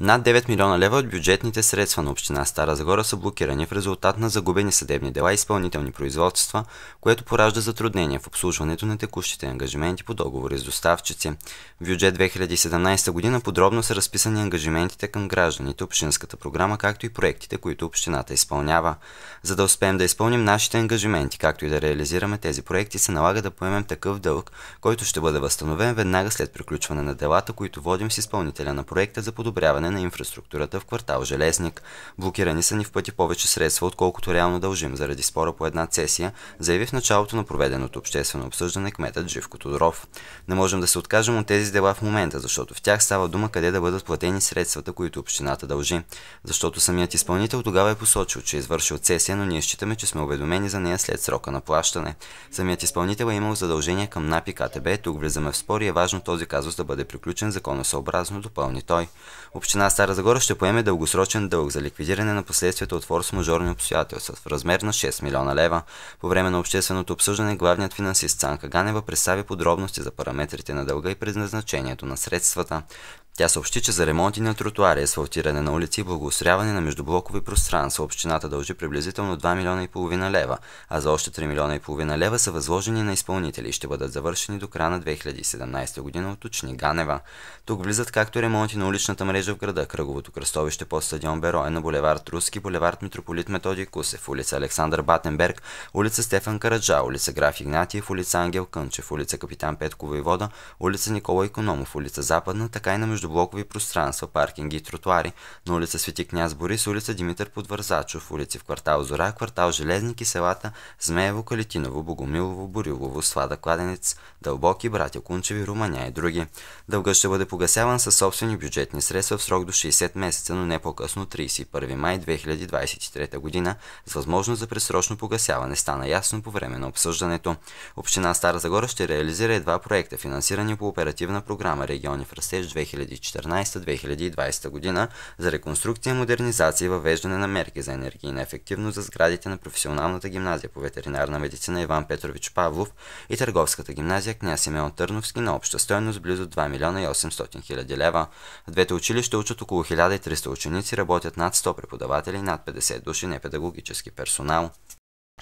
Над 9 милиона лева от бюджетните средства на община Стара Загора са блокирани в резултат на загубени съдебни дела и изпълнителни производства, което поражда затруднения в обслужването на текущите ангажименти по договори с доставчици. В бюджет 2017 година подробно са разписани ангажиментите към гражданите, общинската програма, както и проектите, които общината изпълнява. За да успеем да изпълним нашите ангажименти, както и да реализираме тези проекти, се налага да поемем такъв дълг, който ще бъде възстановен веднага след приключване на делата, които водим с изпълнителя на проекта за подобряване на инфраструктурата в квартал Железник. Блокирани са ни в пъти повече средства, отколкото реално дължим заради спора по една цесия, заяви в началото на проведеното обществено обсъждане кметът Живко Тодоров. Не можем да се откажем от тези дела в момента, защото в тях става дума къде да бъдат платени средствата, които общината дължи. Защото самият изпълнител тогава е посочил, че е извършил цесия, но ние считаме, че сме уведомени за нея след срока на плащане. Самият изпълнител е имал задължение към НАПИ КТБ, тук влизаме в спор и е важно този казус да бъде приключен законосъобразно, допълни той. Общ Община Стара Загора ще поеме дългосрочен дълг за ликвидиране на последствията от форс-мажорни обстоятелства в размер на 6 милиона лева. По време на общественото обсъждане главният финансист Цанка Ганева представи подробности за параметрите на дълга и предназначението на средствата. Тя съобщи, че за ремонти на тротуари, асфалтиране на улици и благоустряване на междублокови пространства общината дължи приблизително 2 милиона и половина лева, а за още 3 милиона и половина лева са възложени на изпълнители и ще бъдат завършени до края на 2017 година, уточни Ганева. Тук влизат както ремонти на уличната мрежа в града. Кръговото кръстовище под стадион Беро е на булевард Руски, булевард Митрополит Методий Кусев, улица Александър Батенберг, улица Стефан Караджа, улица Граф Игнатиев, улица Ангел Кънчев, улица Капитан Петко Войвода, улица Никола Икономов, улица Западна, така и на междублокови пространства, паркинги и тротуари, на улица Свети княз Борис, улица Димитър Подвързачов, улици в квартал Зора, квартал Железник и селата Змеево, Калитиново, Богомилово, Борилово, Свада Кладенец, Дълбоки, Братя Кунчеви, Руманя и други. Дълга ще бъде погасяван със собствени бюджетни средства в срок срок до 60 месеца, но не по-късно 31 май 2023 година, с възможност за предсрочно погасяване стана ясно по време на обсъждането. Община Стара Загора ще реализира и два проекта, финансирани по оперативна програма Региони в растеж 2014-2020 година за реконструкция, модернизация и въвеждане на мерки за енергийна ефективност за сградите на професионалната гимназия по ветеринарна медицина Иван Петрович Павлов и търговската гимназия княз Симеон Търновски на обща стоеност близо 2 милиона и 800 хиляди лева. В двете училища учат около 1300 ученици, работят над 100 преподаватели и над 50 души непедагогически персонал.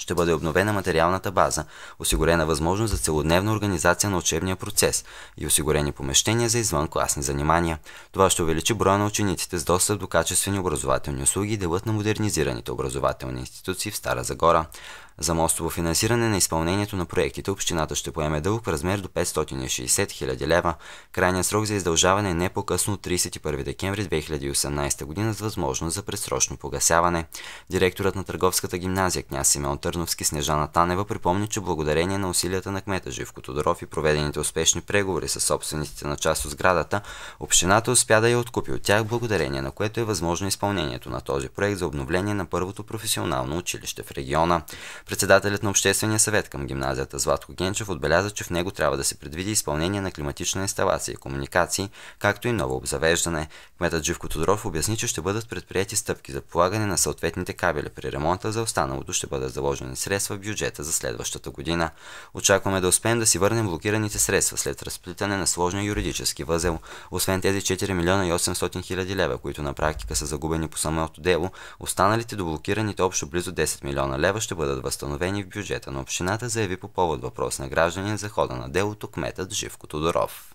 Ще бъде обновена материалната база, осигурена възможност за целодневна организация на учебния процес и осигурени помещения за извънкласни занимания. Това ще увеличи броя на учениците с достъп до качествени образователни услуги и делът на модернизираните образователни институции в Стара Загора. За мостово финансиране на изпълнението на проектите общината ще поеме дълг в размер до 560 000 лева. Крайният срок за издължаване е не по-късно от 31 декември 2018 година с възможност за предсрочно погасяване. Директорът на Търговската гимназия княз Симеон Търновски Снежана Танева припомни, че благодарение на усилията на кмета Живко Тодоров и проведените успешни преговори с собствениците на част от сградата, общината успя да я откупи от тях, благодарение на което е възможно изпълнението на този проект за обновление на първото професионално училище в региона. Председателят на Обществения съвет към гимназията Златко Генчев отбеляза, че в него трябва да се предвиди изпълнение на климатична инсталация, и комуникации, както и ново обзавеждане. Кметът Живко Тодоров обясни, че ще бъдат предприяти стъпки за полагане на съответните кабели при ремонта, за останалото ще бъдат заложени средства в бюджета за следващата година. Очакваме да успеем да си върнем блокираните средства след разплитане на сложния юридически възел. Освен тези 4 милиона и 800 хиляди лева, които на практика са загубени по самото дело, останалите доблокираните общо близо 10 милиона лева ще бъдат възстановени възстановени в бюджета на общината, заяви по повод въпрос на гражданин за хода на делото кметът Живко Тодоров.